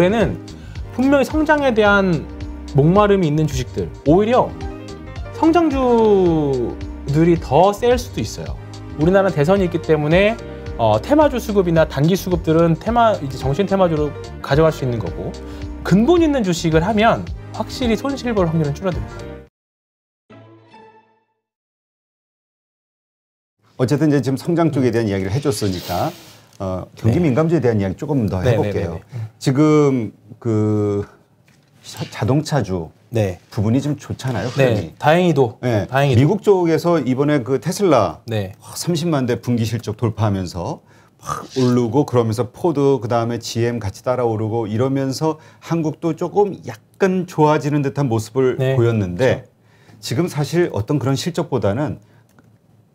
올해는 분명히 성장에 대한 목마름이 있는 주식들 오히려 성장주들이 더 셀 수도 있어요. 우리나라 대선이 있기 때문에 어, 테마주 수급이나 단기 수급들은 테마 이제 정신 테마주로 가져갈 수 있는 거고 근본 있는 주식을 하면 확실히 손실 볼 확률은 줄어듭니다. 어쨌든 이제 지금 성장 쪽에 대한 이야기를 해줬으니까 어, 경기 네. 민감주에 대한 이야기 조금 더 네, 네, 해볼게요. 네, 네, 지금 그 자동차주 네. 부분이 좀 좋잖아요. 네, 다행히도. 네. 다행히도. 미국 쪽에서 이번에 그 테슬라 30만 대 분기 실적 돌파하면서 확 오르고 그러면서 포드 그다음에 GM 같이 따라오르고 이러면서 한국도 조금 약간 좋아지는 듯한 모습을 보였는데 그렇죠. 지금 사실 어떤 그런 실적보다는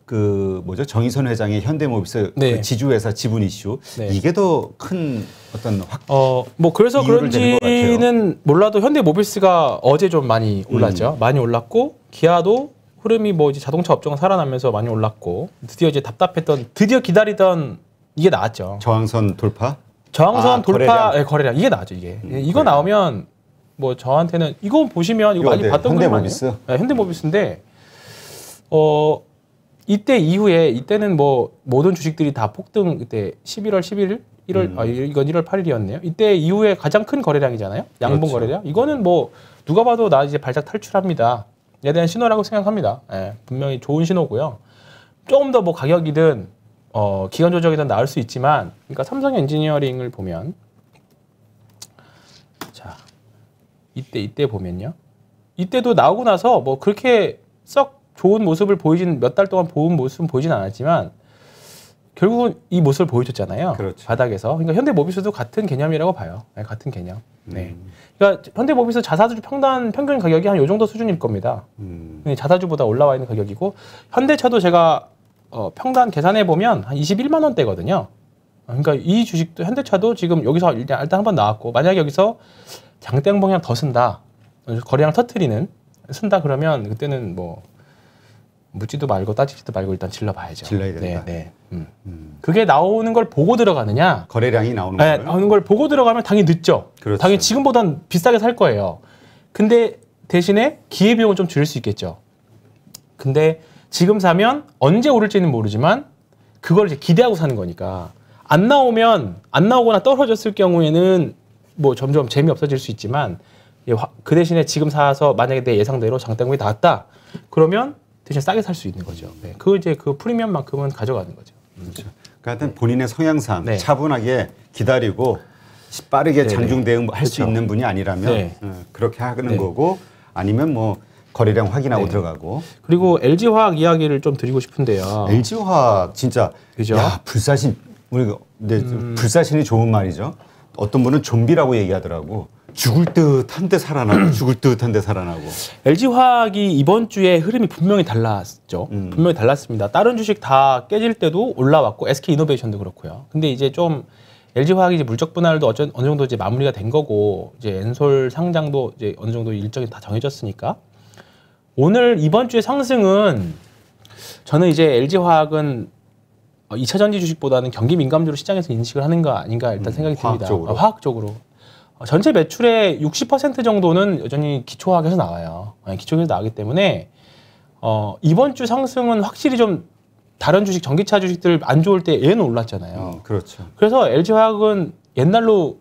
그 뭐죠 정의선 회장의 현대모비스 그 네. 그 지주회사 지분 이슈 네. 이게 더 큰 어떤 확. 어뭐 그래서 그런지는 몰라도 현대모비스가 어제 좀 많이 음. 올랐죠. 음. 많이 올랐고 기아도 흐름이 뭐 이제 자동차 업종은 살아나면서 많이 올랐고 드디어 이제 답답했던 드디어 기다리던 이게 나왔죠. 저항선 돌파. 저항선 아, 돌파 거래량. 네, 거래량 이게 나왔죠 이게 음, 예, 이거 거 나오면 뭐 저한테는 이거 보시면 이거, 이거 많이 봤던 거예요. 현대모비스. 예, 현대모비스인데 어. 이때 이후에 이때는 뭐 모든 주식들이 다 폭등 그때 11월 11일 1월 음. 아 이건 1월 8일이었네요. 이때 이후에 가장 큰 거래량이잖아요. 양봉 그렇죠. 거래량. 이거는 뭐 누가 봐도 나 이제 발작 탈출합니다. 에 대한 신호라고 생각합니다. 예, 분명히 좋은 신호고요. 조금 더 뭐 가격이든 어, 기간 조정이든 나을 수 있지만 그러니까 삼성 엔지니어링을 보면 자 이때 이때 보면요. 이때도 나오고 나서 뭐 그렇게 썩 좋은 모습을 보이진 몇 달 동안 보은 모습은 보이진 않았지만 결국은 이 모습을 보여줬잖아요. 그렇죠. 바닥에서. 그러니까 현대모비스도 같은 개념이라고 봐요. 네, 같은 개념. 음. 네. 음. 그러니까 현대모비스 자사주 평단 평균 가격이 한 요 정도 수준일 겁니다. 음. 네, 자사주보다 올라와 있는 가격이고 현대차도 제가 어, 평단 계산해 보면 한 21만 원대거든요. 그러니까 이 주식도 현대차도 지금 여기서 일단, 일단 한번 나왔고 만약 여기서 장땡 방향 더 쓴다 거래량 터트리는 쓴다 그러면 그때는 뭐 묻지도 말고 따지지도 말고 일단 질러봐야죠. 질러야 된다. 네, 네. 음. 음. 그게 나오는 걸 보고 들어가느냐? 거래량이 나오는 네, 거예요. 나오는 걸 보고 들어가면 당연히 늦죠. 그렇죠. 당연히 지금보단 비싸게 살 거예요. 근데 대신에 기회비용을좀 줄일 수 있겠죠. 근데 지금 사면 언제 오를지는 모르지만 그걸 이제 기대하고 사는 거니까 안 나오면 안 나오거나 떨어졌을 경우에는 뭐 점점 재미 없어질 수 있지만 예, 그 대신에 지금 사서 만약에 내 예상대로 장대국이 나왔다 그러면 대신 싸게 살 수 있는 거죠. 네. 그 이제 그 프리미엄만큼은 가져가는 거죠. 그렇죠. 그러니까 본인의 성향상 네. 차분하게 기다리고 빠르게 네, 장중 네. 대응할 그렇죠. 수 있는 분이 아니라면 네. 어, 그렇게 하는 거고 아니면 뭐 거래량 확인하고 네. 들어가고. 그리고 LG 화학 이야기를 좀 드리고 싶은데요. LG 화학 진짜 그죠? 야, 불사신 우리 네, 음... 불사신이 좋은 말이죠. 어떤 분은 좀비라고 얘기하더라고. 죽을 듯한데 살아나고 죽을 듯한데 살아나고 LG 화학이 이번 주에 흐름이 분명히 달랐죠. 음. 분명히 달랐습니다. 다른 주식 다 깨질 때도 올라왔고 SK 이노베이션도 그렇고요. 근데 이제 좀 LG 화학이 이제 물적 분할도 어쩐, 어느 정도 이제 마무리가 된 거고 이제 엔솔 상장도 이제 어느 정도 일정이 다 정해졌으니까 오늘 이번 주의 상승은 저는 이제 LG 화학은 어, 이차 전지 주식보다는 경기 민감주로 시장에서 인식을 하는 거 아닌가 일단 음, 생각이 음, 화학적으로. 듭니다. 화학적으로. 어, 어, 전체 매출의 60% 정도는 여전히 기초학에서 나와요. 예, 기초학에서 나오기 때문에 어, 이번 주 상승은 확실히 좀 다른 주식, 전기차 주식들 안 좋을 때 얘는 올랐잖아요. 음, 그렇죠. 그래서 LG화학은 옛날로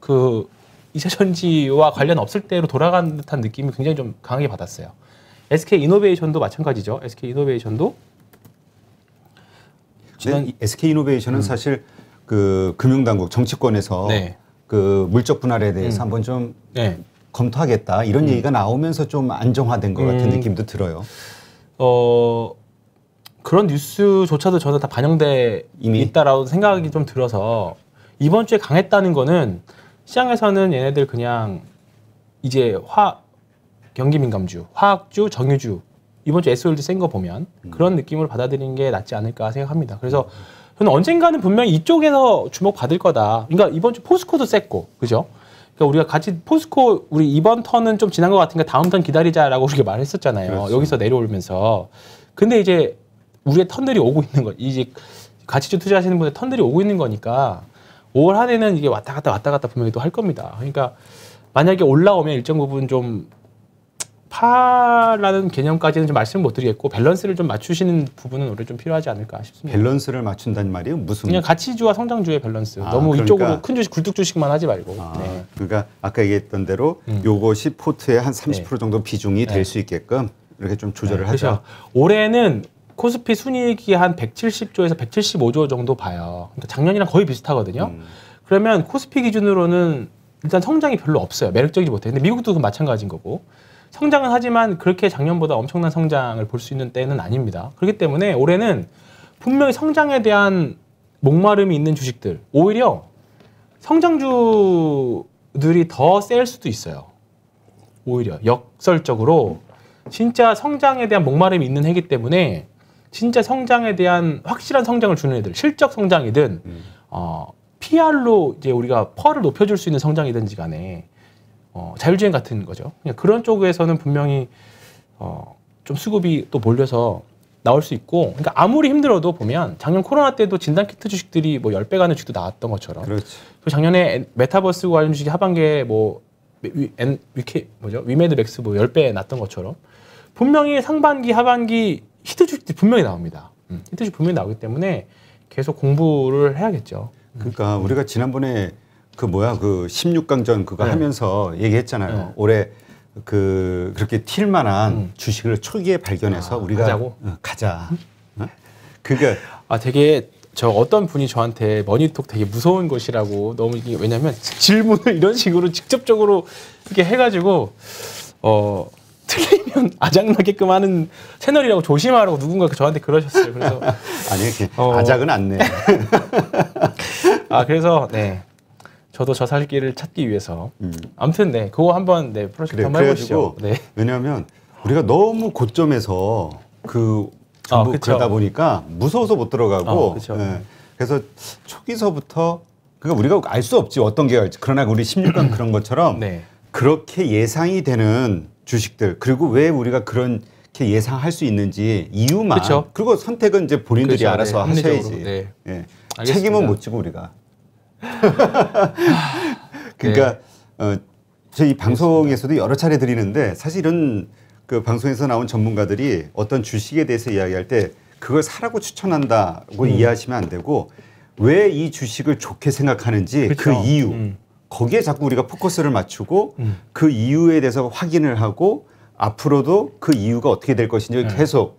그 이세전지와 관련 없을 때로 돌아간 듯한 느낌이 굉장히 좀 강하게 받았어요. SK 이노베이션도 마찬가지죠. SK 이노베이션도 지난... 네, SK 이노베이션은 음. 사실 그 금융당국 정치권에서 네. 그 물적 분할에 대해서 음. 한번 좀 네. 검토하겠다 이런 음. 얘기가 나오면서 좀 안정화된 것 같은 음. 느낌도 들어요. 어 그런 뉴스조차도 저는 다 반영돼 이미? 있다라고 생각이 좀 들어서 이번 주에 강했다는 거는 시장에서는 얘네들 그냥 이제 화 경기 민감주, 화학주, 정유주 이번 주 S홀드 센거 보면 음. 그런 느낌을 받아들이는 게 낫지 않을까 생각합니다. 그래서 음. 저는 언젠가는 분명히 이쪽에서 주목받을 거다. 그러니까 이번 주 포스코도 셌고, 그죠? 그러니까 우리가 같이 포스코 우리 이번 턴은 좀 지난 것 같으니까 다음 턴 기다리자라고 그렇게 말했었잖아요. 그렇죠. 여기서 내려오면서. 근데 이제 우리의 턴들이 오고 있는 거. 이제 가치주 투자하시는 분의 턴들이 오고 있는 거니까 5월 한 해는 이게 왔다 갔다 왔다 갔다 분명히 또 할 겁니다. 그러니까 만약에 올라오면 일정 부분 좀 파라는 개념까지는 좀 말씀을 못 드리겠고 밸런스를 좀 맞추시는 부분은 올해 좀 필요하지 않을까 싶습니다. 밸런스를 맞춘다는 말이요? 무슨 그냥 가치주와 성장주의 밸런스. 아, 너무 그러니까. 이쪽으로 큰 주식 굴뚝 주식만 하지 말고. 아, 네. 그러니까 아까 얘기했던 대로 음. 요것이 포트의 한 30% 네. 정도 비중이 네. 될수 있게끔 이렇게 좀 조절을 네, 하죠. 그렇죠. 올해는 코스피 순이익이 한 170조에서 175조 정도 봐요. 그러니까 작년이랑 거의 비슷하거든요. 음. 그러면 코스피 기준으로는 일단 성장이 별로 없어요. 매력적이지 못해. 근데 미국도 그 마찬가지인 거고. 성장은 하지만 그렇게 작년보다 엄청난 성장을 볼 수 있는 때는 아닙니다. 그렇기 때문에 올해는 분명히 성장에 대한 목마름이 있는 주식들 오히려 성장주들이 더 셀 수도 있어요. 오히려 역설적으로 진짜 성장에 대한 목마름이 있는 해기 때문에 진짜 성장에 대한 확실한 성장을 주는 애들 실적 성장이든 음. 어, PR로 이제 우리가 펄을 높여줄 수 있는 성장이든지 간에 어, 자율주행 같은 거죠. 그런 그 쪽에서는 분명히 어, 좀 수급이 또 몰려서 나올 수 있고 그러니까 아무리 힘들어도 보면 작년 코로나 때도 진단 키트 주식들이 뭐 10배 가는 주식도 나왔던 것처럼 그렇지. 작년에 메타버스 관련 주식이 하반기에 뭐 위, 엔, 위케, 뭐죠? 위메드 맥스 뭐 10배 났던 것처럼 분명히 상반기 하반기 히트 주식들이 분명히 나옵니다. 음. 히트 주식 분명히 나오기 때문에 계속 공부를 해야겠죠. 그러니까 음. 우리가 지난번에 그 뭐야 그 16강전 그거 네. 하면서 얘기했잖아요. 네. 올해 그 그렇게 튈 만한 음. 주식을 초기에 발견해서 아, 우리가 가자고? 어, 가자. 어? 그게 아 되게 저 어떤 분이 저한테 머니톡 되게 무서운 것이라고 너무 이게 왜냐면 질문을 이런 식으로 직접적으로 이렇게 해가지고 어 틀리면 아작나게끔 하는 채널이라고 조심하라고 누군가 저한테 그러셨어요. 그래서 아니 이렇게 어... 아작은 안 내. 아 그래서 네 저도 저 살 길을 찾기 위해서. 음. 아무튼 네, 그거 한번 네 프로젝트 그래, 한번 해보시죠. 네. 왜냐하면 우리가 너무 고점에서 그 아, 전부 아, 그러다 보니까 무서워서 못 들어가고. 아, 네. 그래서 초기서부터 그러니까 우리가 알 수 없지 어떤 게알지 그러나 우리 16강 그런 것처럼 네. 그렇게 예상이 되는 주식들 그리고 왜 우리가 그런 렇게 예상할 수 있는지 이유만 그쵸. 그리고 선택은 이제 본인들이 그쵸, 알아서 네, 하셔야지 네. 네. 책임은 못 지고 우리가 그러니까 네. 어, 저희 방송에서도 여러 차례 드리는데 사실은 그 방송에서 나온 전문가들이 어떤 주식에 대해서 이야기할 때 그걸 사라고 추천한다고 음. 이해하시면 안 되고 왜 이 주식을 좋게 생각하는지 그쵸. 그 그렇죠. 이유 음. 거기에 자꾸 우리가 포커스를 맞추고 음. 그 이유에 대해서 확인을 하고 앞으로도 그 이유가 어떻게 될 것인지 네. 계속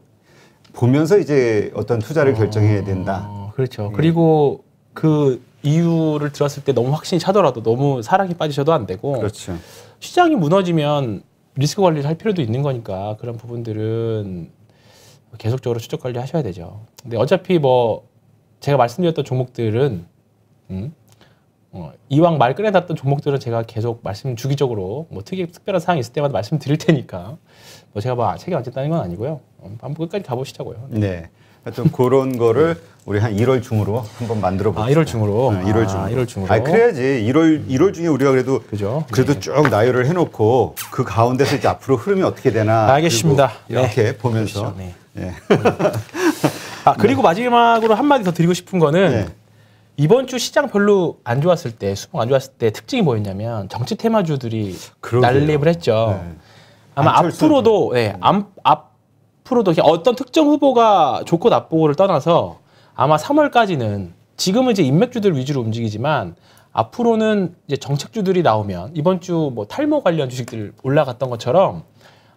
보면서 이제 어떤 투자를 어... 결정해야 된다. 어, 그렇죠. 네. 그리고 그 이유를 들었을 때 너무 확신이 차더라도 너무 사랑에 빠지셔도 안 되고 그렇죠. 시장이 무너지면 리스크 관리를 할 필요도 있는 거니까 그런 부분들은 계속적으로 추적 관리 하셔야 되죠. 근데 어차피 뭐 제가 말씀드렸던 종목들은 음? 어, 이왕 말 꺼내놨던 종목들은 제가 계속 말씀 주기적으로 뭐 특이 특별한 사항이 있을 때마다 말씀드릴 테니까 뭐 제가 뭐 아, 책임 안 졌다는 건 아니고요. 어, 한번 끝까지 가보시자고요. 네. 네. 하여튼 그런 거를 우리 한 1월 중으로 한번 만들어 볼게요. 아, 1월 중으로. 네, 1월 중. 아, 1월 중으로. 아, 그래야지. 1월 1월 중에 우리가 그래도 그죠? 그래도 네. 쭉 나열을 해 놓고 그 가운데서 이제 앞으로 흐름이 어떻게 되나 알겠습니다. 예. 이렇게 그렇죠. 네. 보면서 네. 네. 아, 그리고 마지막으로 한 마디 더 드리고 싶은 거는 네. 이번 주 시장 별로 안 좋았을 때 수봉 안 좋았을 때 특징이 뭐였냐면 정치 테마주들이 그러게요. 난립을 했죠. 네. 아마 안철수. 앞으로도 네, 예, 앞 앞으로도 어떤 특정 후보가 좋고 나쁘고를 떠나서 아마 3월까지는 지금은 이제 인맥주들 위주로 움직이지만 앞으로는 이제 정책주들이 나오면 이번 주 뭐 탈모 관련 주식들 올라갔던 것처럼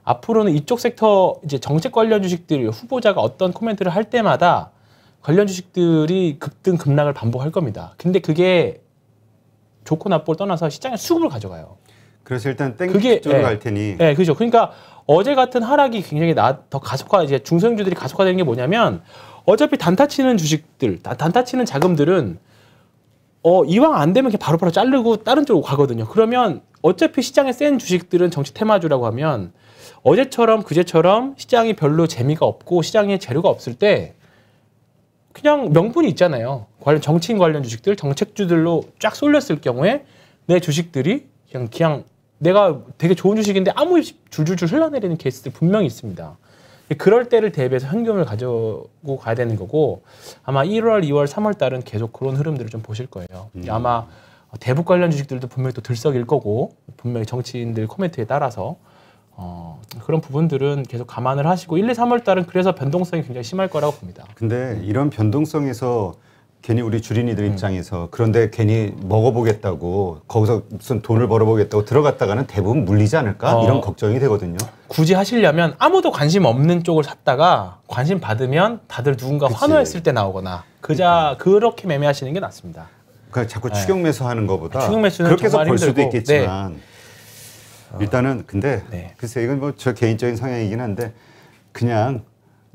앞으로는 이쪽 섹터 이제 정책 관련 주식들 후보자가 어떤 코멘트를 할 때마다 관련 주식들이 급등 급락을 반복할 겁니다. 근데 그게 좋고 나쁘고 떠나서 시장에 수급을 가져가요. 그래서 일단 땡 그게, 쪽으로 예, 갈 테니. 예, 그죠. 그러니까 어제 같은 하락이 굉장히 나, 더 가속화 이제 중소형주들이 가속화되는 게 뭐냐면 어차피 단타치는 주식들 단타치는 자금들은 어 이왕 안 되면 그냥 바로바로 자르고 다른 쪽으로 가거든요. 그러면 어차피 시장에 센 주식들은 정치 테마주라고 하면 어제처럼 그제처럼 시장이 별로 재미가 없고 시장에 재료가 없을 때 그냥 명분이 있잖아요. 관련 정치인 관련 주식들, 정책주들로 쫙 쏠렸을 경우에 내 주식들이 그냥 그냥 내가 되게 좋은 주식인데 아무 일 줄줄줄 흘러내리는 케이스들 분명히 있습니다. 그럴 때를 대비해서 현금을 가지고 가야 되는 거고 아마 1월, 2월, 3월 달은 계속 그런 흐름들을 좀 보실 거예요. 음. 아마 대북 관련 주식들도 분명히 또 들썩일 거고 분명히 정치인들 코멘트에 따라서 어, 그런 부분들은 계속 감안을 하시고 1, 2, 3월 달은 그래서 변동성이 굉장히 심할 거라고 봅니다. 근데 이런 변동성에서 괜히 우리 주린이들 음. 입장에서 그런데 괜히 먹어보겠다고 거기서 무슨 돈을 벌어보겠다고 들어갔다가는 대부분 물리지 않을까 어. 이런 걱정이 되거든요. 굳이 하시려면 아무도 관심 없는 쪽을 샀다가 관심 받으면 다들 누군가 그치. 환호했을 때 나오거나 그자 그러니까. 그렇게 매매하시는 게 낫습니다. 그러니까 자꾸 네. 추격 매수하는 것보다 아, 추격 매수는 그렇게 해서 정말 벌 수도 있겠지만 네. 일단은 근데 네. 글쎄 이건 뭐 저 개인적인 성향이긴 한데 그냥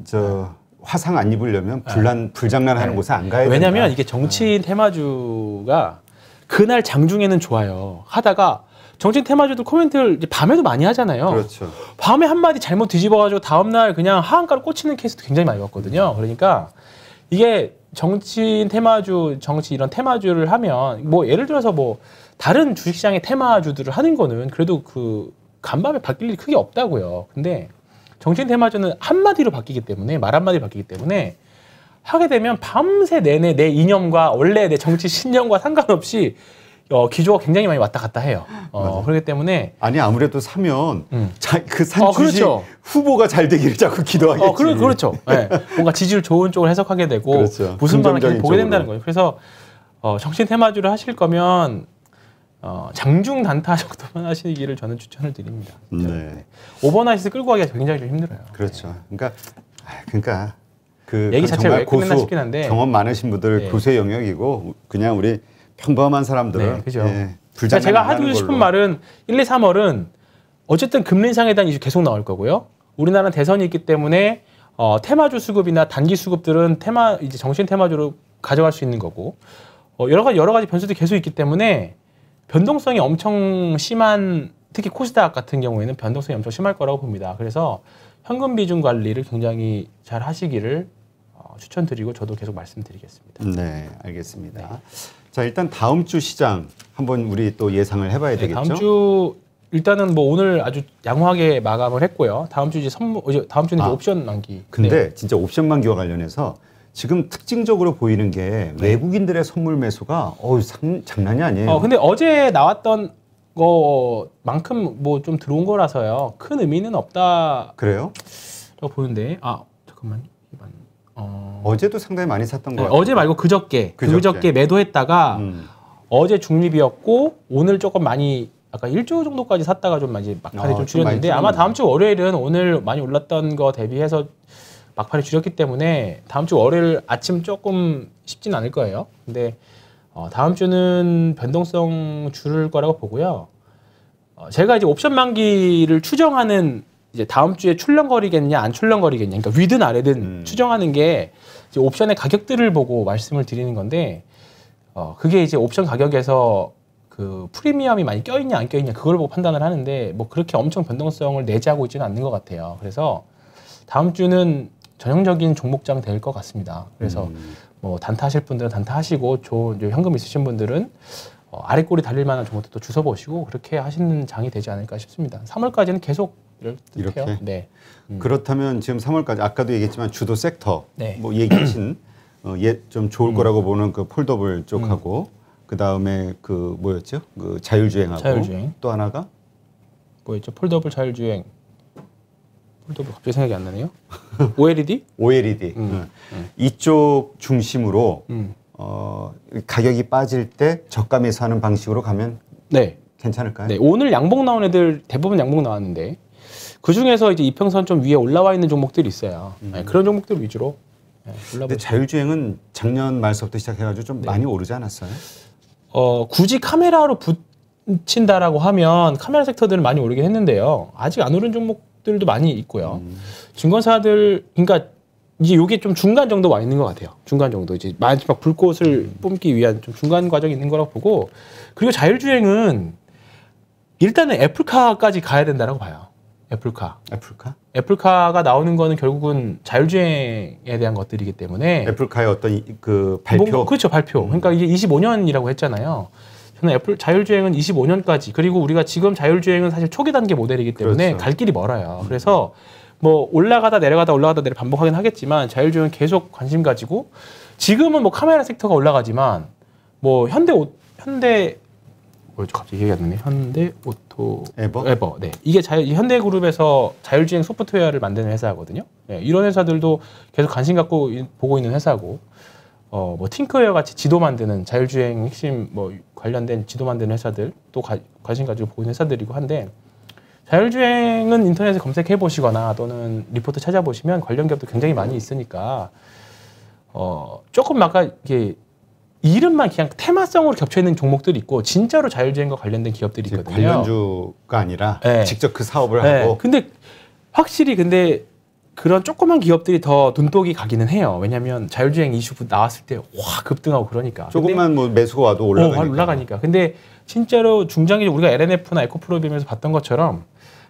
저 네. 화상 안 입으려면 아. 불난 불장난하는 네. 곳에 안 가야 왜냐하면 이게 정치인 아. 테마주가 그날 장중에는 좋아요. 하다가 정치인 테마주들 코멘트를 밤에도 많이 하잖아요. 그렇죠. 밤에 한 마디 잘못 뒤집어가지고 다음 날 그냥 하한가로 꽂히는 케이스도 굉장히 많이 봤거든요. 그러니까 이게 정치인 테마주, 정치 이런 테마주를 하면 뭐 예를 들어서 뭐 다른 주식시장의 테마주들을 하는 거는 그래도 그 간밤에 바뀔 일이 크게 없다고요. 근데 정치인 테마주는 한마디로 바뀌기 때문에 말 한마디로 바뀌기 때문에 하게 되면 밤새 내내 내 이념과 원래 내 정치 신념과 상관없이 어, 기조가 굉장히 많이 왔다 갔다 해요. 어, 그렇기 때문에 아니 아무래도 사면 음. 자, 그 산주시 어, 그렇죠. 후보가 잘 되기를 자꾸 기도하겠지. 어, 그, 그렇죠. 네. 뭔가 지지율 좋은 쪽을 해석하게 되고 그렇죠. 무슨 반응을 보게 된다는 거예요. 그래서 어, 정신 테마주를 하실 거면 어, 장중 단타 정도만 하시기를 저는 추천을 드립니다. 네. 네. 오버나이트 끌고 가기가 굉장히 좀 힘들어요. 그렇죠. 네. 그러니까 아, 그러니까 그 얘기 그 자체가 왜 고수, 싶긴 한데 경험 많으신 분들 네. 교세 영역이고 그냥 우리 평범한 사람들은 네, 그죠. 예, 그러 그러니까 제가 하고 싶은 걸로. 말은 1, 2, 3월은 어쨌든 금리 인상에 대한 이슈 계속 나올 거고요. 우리나라는 대선이 있기 때문에 어, 테마주 수급이나 단기 수급들은 테마 이제 정신 테마주로 가져갈 수 있는 거고 어, 여러 가지 여러 가지 변수도 계속 있기 때문에 변동성이 엄청 심한 특히 코스닥 같은 경우에는 변동성이 엄청 심할 거라고 봅니다. 그래서 현금 비중 관리를 굉장히 잘 하시기를 어, 추천드리고 저도 계속 말씀드리겠습니다. 네, 알겠습니다. 네. 자, 일단 다음 주 시장 한번 우리 또 예상을 해봐야 네, 되겠죠. 다음 주 일단은 뭐 오늘 아주 양호하게 마감을 했고요. 다음 주 이제 선물, 어, 다음 주는 아, 이제 옵션 만기. 근데 네. 진짜 옵션 만기와 관련해서 지금 특징적으로 보이는 게 네. 외국인들의 선물 매수가 어우 상, 장난이 아니에요. 어, 근데 어제 나왔던 거만큼 뭐 좀 들어온 거라서요. 큰 의미는 없다. 그래요? 저 보는데 아 잠깐만 어... 어제도 상당히 많이 샀던 거 네, 같아요. 어제 말고 그저께 그저께, 그저께 매도했다가 음. 어제 중립이었고 오늘 조금 많이 아까 일조 정도까지 샀다가 좀 많이 막판에 어, 좀 줄였는데 좀 아마 다음 주 월요일은 오늘 많이 올랐던 거 대비해서 막판에 줄였기 때문에 다음 주 월요일 아침 조금 쉽진 않을 거예요. 근데 어, 다음 주는 변동성 줄을 거라고 보고요. 어, 제가 이제 옵션 만기를 추정하는 이제 다음 주에 출렁거리겠냐 안 출렁거리겠냐 그러니까 위든 아래든 음. 추정하는 게 이제 옵션의 가격들을 보고 말씀을 드리는 건데 어, 그게 이제 옵션 가격에서 그 프리미엄이 많이 껴있냐 안 껴있냐 그걸 보고 판단을 하는데 뭐 그렇게 엄청 변동성을 내자고 있지는 않는 것 같아요. 그래서 다음 주는 전형적인 종목장 될 것 같습니다. 그래서 음. 뭐 단타하실 분들은 단타하시고 저 현금 있으신 분들은 어, 아래꼬리 달릴 만한 종목들또 주워 보시고 그렇게 하시는 장이 되지 않을까 싶습니다. 3월까지는 계속 이렇게 네. 음. 그렇다면 지금 3월까지 아까도 얘기했지만 주도 섹터 네. 뭐 얘기하신 어, 예, 좀 좋을 음. 거라고 보는 그 폴더블 음. 쪽하고 그 다음에 그 뭐였죠? 그 자율주행하고 자율주행. 또 하나가 뭐였죠? 폴더블 자율주행 또 뭐 갑자기 생각이 안 나네요. OLED? OLED. 음. 음. 음. 이쪽 중심으로 음. 어, 가격이 빠질 때 저가매수 하는 방식으로 가면 네. 괜찮을까요? 네. 오늘 양봉 나온 애들 대부분 양봉 나왔는데 그 중에서 이제 이평선 좀 위에 올라와 있는 종목들이 있어요. 음. 네, 그런 종목들 위주로. 네, 근데 자율주행은 작년 말서부터 시작해가지고 좀 네. 많이 오르지 않았어요? 어, 굳이 카메라로 붙인다라고 하면 카메라 섹터들은 많이 오르긴 했는데요. 아직 안 오른 종목 기업들도 많이 있고요. 음. 증권사들 그러니까 이제 요게 좀 중간 정도 와 있는 것 같아요. 중간 정도 이제 마지막 불꽃을 음. 뿜기 위한 좀 중간 과정이 있는 거라고 보고 그리고 자율주행은 일단은 애플카까지 가야 된다라고 봐요. 애플카. 애플카? 애플카가 나오는 거는 결국은 자율주행에 대한 것들이기 때문에 애플카의 어떤 그 발표. 뭐, 그렇죠 발표. 그러니까 음. 그러니까 이제 25년이라고 했잖아요. 저는 애플 자율주행은 25년까지 그리고 우리가 지금 자율주행은 사실 초기 단계 모델이기 때문에 그렇죠. 갈 길이 멀어요. 음. 그래서 뭐 올라가다 내려가다 올라가다 내려 반복하긴 하겠지만 자율주행 계속 관심 가지고 지금은 뭐 카메라 섹터가 올라가지만 뭐 현대 오, 현대 뭐였죠 갑자기 얘기가 나네 현대 오토 에버 에버 네 이게 자율 현대 그룹에서 자율주행 소프트웨어를 만드는 회사거든요 네, 이런 회사들도 계속 관심 갖고 보고 있는 회사고 어 뭐 틴크웨어 같이 지도 만드는 자율주행 핵심 뭐 관련된 지도 만드는 회사들 또 가, 관심 가지고 보는 회사들이고 한데 자율주행은 인터넷에 검색해 보시거나 또는 리포트 찾아보시면 관련 기업도 굉장히 많이 있으니까 어 조금 아까 이게 이름만 그냥 테마성으로 겹쳐 있는 종목들이 있고 진짜로 자율주행과 관련된 기업들이 있거든요. 관련주가 아니라 네. 직접 그 사업을 네. 하고. 근데 확실히 근데 그런 조그만 기업들이 더 눈독이 가기는 해요. 왜냐하면 자율주행 이슈 나왔을 때 확 급등하고 그러니까. 조금만 뭐 매수가 와도 어, 올라가니까. 어, 올라가니까. 근데 진짜로 중장기 우리가 LNF나 에코프로 비면서 봤던 것처럼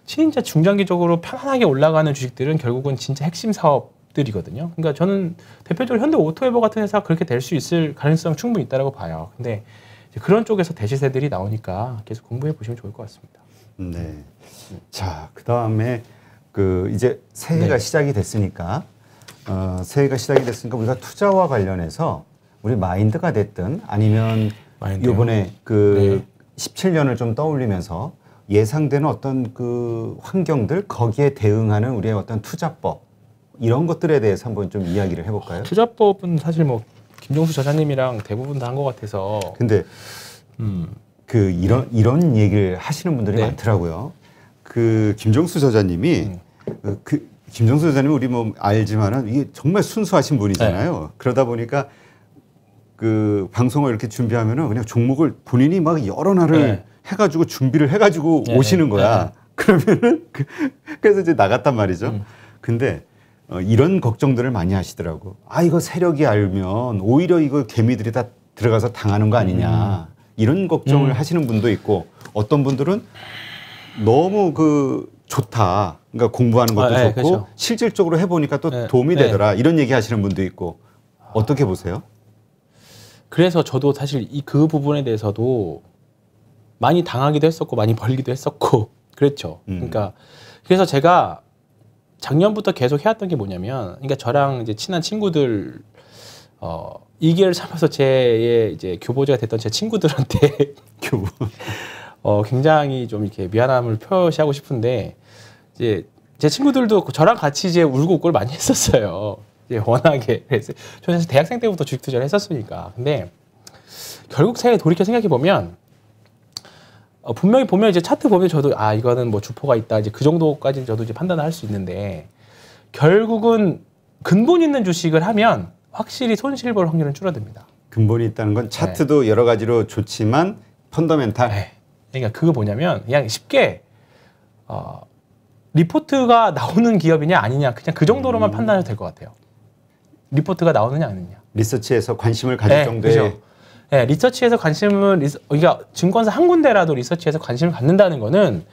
진짜 중장기적으로 편안하게 올라가는 주식들은 결국은 진짜 핵심 사업들이거든요. 그러니까 저는 대표적으로 현대 오토웨버 같은 회사가 그렇게 될 수 있을 가능성 충분히 있다라고 봐요. 근데 그런 쪽에서 대시세들이 나오니까 계속 공부해 보시면 좋을 것 같습니다. 네. 자, 그다음에 그 이제 새해가 네. 시작이 됐으니까 어, 새해가 시작이 됐으니까 우리가 투자와 관련해서 우리 마인드가 됐든 아니면 마인드요? 이번에 그 네. 17년을 좀 떠올리면서 예상되는 어떤 그 환경들 거기에 대응하는 우리의 어떤 투자법 이런 것들에 대해서 한번 좀 이야기를 해볼까요? 투자법은 사실 뭐 김종수 저자님이랑 대부분 다 한 것 같아서. 근데 음. 그 이런 이런 얘기를 하시는 분들이 네. 많더라고요. 그 김종수 저자님이 음. 어, 그 김정수 교사님 우리 뭐 알지만은 이게 정말 순수하신 분이잖아요. 네. 그러다 보니까 그 방송을 이렇게 준비하면은 그냥 종목을 본인이 막 여러 날을 네. 해가지고 준비를 해가지고 네. 오시는 거야. 네. 그러면은 그, 래서 이제 나갔단 말이죠. 음. 근데 어, 이런 걱정들을 많이 하시더라고. 아 이거 세력이 알면 오히려 이거 개미들이 다 들어가서 당하는 거 아니냐. 음. 이런 걱정을 음. 하시는 분도 있고 어떤 분들은 너무 그 좋다. 그러니까 공부하는 것도 아, 네, 좋고 그렇죠. 실질적으로 해보니까 또 네, 도움이 예. 되더라. 네. 이런 얘기하시는 분도 있고 어떻게 보세요? 그래서 저도 사실 이 그 부분에 대해서도 많이 당하기도 했었고 많이 벌기도 했었고 그렇죠. 음. 그러니까 그래서 제가 작년부터 계속 해왔던 게 뭐냐면, 그러니까 저랑 이제 친한 친구들 어이개를 삼아서 제의 이제 교보제가 됐던 제 친구들한테 교보 어, 굉장히 좀 이렇게 미안함을 표시하고 싶은데 이제 제 친구들도 저랑 같이 이제 울고 웃고를 많이 했었어요. 이제 워낙에 저 사실 대학생 때부터 주식 투자를 했었으니까. 근데 결국 생에 돌이켜 생각해 보면 어, 분명히 보면 이제 차트 보면 저도 아 이거는 뭐 주포가 있다 이제 그 정도까지 저도 이제 판단을 할 수 있는데 결국은 근본 있는 주식을 하면 확실히 손실 볼 확률은 줄어듭니다. 근본이 있다는 건 차트도 네. 여러 가지로 좋지만 펀더멘탈 네. 그러니까 그거 뭐냐면 그냥 쉽게 어, 리포트가 나오는 기업이냐 아니냐 그냥 그 정도로만 음. 판단해도 될 것 같아요. 리포트가 나오느냐 아니냐. 리서치에서 관심을 네, 가질 네, 정도의 그렇죠. 네, 리서치에서 관심을 리서, 그러니까 증권사 한 군데라도 리서치에서 관심을 갖는다는 거는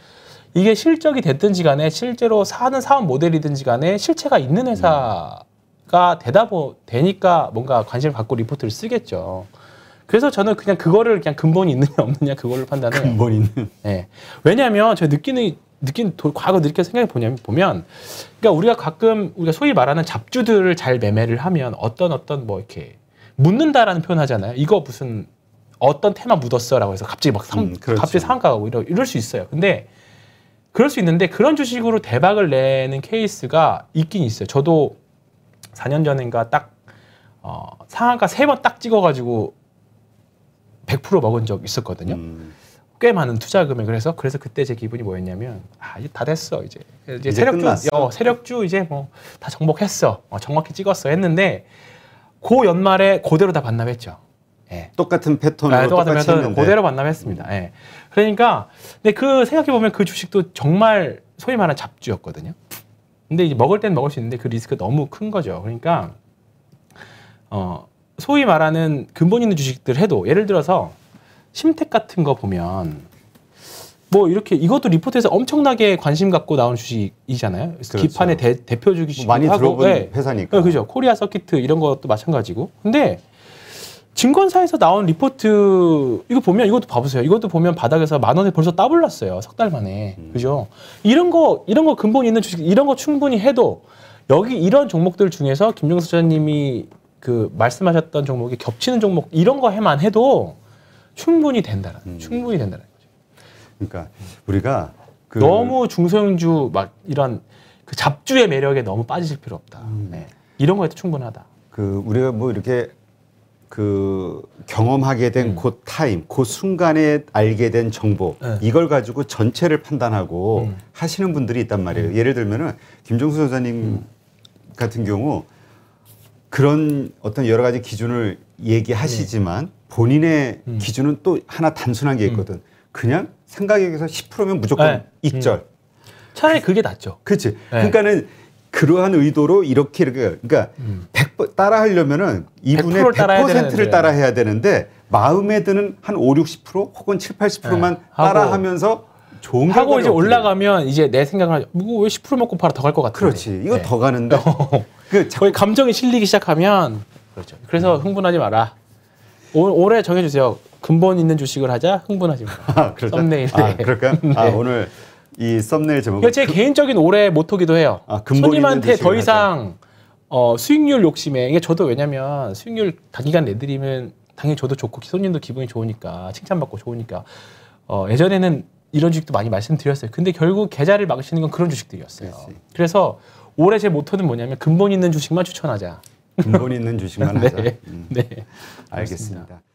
이게 실적이 됐든지 간에 실제로 사는 사업 모델이든지 간에 실체가 있는 회사가 되다 음. 보 되니까 뭔가 관심을 갖고 리포트를 쓰겠죠. 그래서 저는 그냥 그거를 그냥 근본이 있느냐 없느냐 그걸로 판단해요. 근본 있는. 네. 왜냐하면 제가 느끼는 느낀 도, 과거 느껴 생각해 보면 보면 그러니까 우리가 가끔 우리가 소위 말하는 잡주들을 잘 매매를 하면 어떤 어떤 뭐 이렇게 묻는다라는 표현 하잖아요. 이거 무슨 어떤 테마 묻었어라고 해서 갑자기 막 상, 음, 그렇죠. 갑자기 상가하고 이러, 이럴 수 있어요. 근데 그럴 수 있는데 그런 주식으로 대박을 내는 케이스가 있긴 있어요. 저도 4년 전인가 딱 어, 상한가 세 번 딱 찍어가지고 100% 먹은 적 있었거든요. 음. 꽤 많은 투자 금액 그래서 그래서 그때 제 기분이 뭐였냐면 아 이제 다 됐어 이제 이제, 이제 세력주 끝났어. 어, 세력주 이제 뭐 다 정복했어 어, 정확히 찍었어 했는데 고 연말에 그대로 다 반납했죠. 예. 똑같은 패턴으로 아, 똑같은 패턴 그대로 반납했습니다. 음. 예. 그러니까 근데 그 생각해 보면 그 주식도 정말 소위 말하는 잡주였거든요. 근데 이제 먹을 땐 먹을 수 있는데 그 리스크 너무 큰 거죠. 그러니까 어 소위 말하는 근본 있는 주식들 해도 예를 들어서 심택 같은 거 보면 뭐 이렇게 이것도 리포트에서 엄청나게 관심 갖고 나온 주식이잖아요. 그렇죠. 기판의 대, 표주식이기 뭐 많이 하고, 들어본 네. 회사니까. 네, 그죠. 코리아 서키트 이런 것도 마찬가지고. 근데 증권사에서 나온 리포트 이거 보면 이것도 봐보세요. 이것도 보면 바닥에서 만 원에 벌써 따블났어요. 석 달 만에. 음. 그죠? 이런 거 이런 거 근본 있는 주식 이런 거 충분히 해도 여기 이런 종목들 중에서 김종수 소장님이 그 말씀하셨던 종목이 겹치는 종목 이런 거 해만 해도 충분히 된다는 음. 충분히 된다는 거죠. 그러니까 우리가 그 너무 중소형주 막 이런 그 잡주의 매력에 너무 빠지실 필요 없다. 음. 네. 이런 거에도 충분하다. 그 우리가 뭐 이렇게 그 경험하게 된그 음. 그 타임, 그 순간에 알게 된 정보 네. 이걸 가지고 전체를 판단하고 음. 하시는 분들이 있단 말이에요. 음. 예를 들면은 김종수 선장님 음. 같은 경우 그런 어떤 여러 가지 기준을 얘기하시지만 네. 본인의 음. 기준은 또 하나 단순한 게 음. 있거든. 음. 그냥 생각액에서 10%면 무조건 네. 음. 익절. 음. 차라리 그게 낫죠. 그렇지. 네. 그러니까는 그러한 의도로 이렇게 이렇게 그러니까 음. 100 따라 하려면은 이분의 100%를 를 따라야, 되는데. 따라 해야 되는데 마음에 드는 한 5, 60% 혹은 7, 80%만 네. 따라 하면서 좋은 하고 이제 올라가면 이제 내 생각을 하죠. 뭐왜 10% 먹고 팔아 더 갈 것 같은데. 그렇지. 이거 네. 더 가는데. 어. 그 거의 감정이 실리기 시작하면 그렇죠. 그래서 음. 흥분하지 마라. 오, 올해 정해주세요. 근본 있는 주식을 하자. 흥분하지 마 아, 그렇죠. 썸네일. 아, 그럴까요? 아, 네. 아, 오늘 이 썸네일 제목. 제 그... 개인적인 올해 모토기도 해요. 아, 손님한테 더 이상 어, 수익률 욕심에 이게 저도 왜냐면 수익률 단기간 내드리면 당연히 저도 좋고 손님도 기분이 좋으니까 칭찬받고 좋으니까 어, 예전에는 이런 주식도 많이 말씀드렸어요. 근데 결국 계좌를 막으시는 건 그런 주식들이었어요. 그렇 그래서 올해 제 모토는 뭐냐면 근본 있는 주식만 추천하자. 근본 있는 주식만 네. 하자. 음. 네. 알겠습니다. 알겠습니다.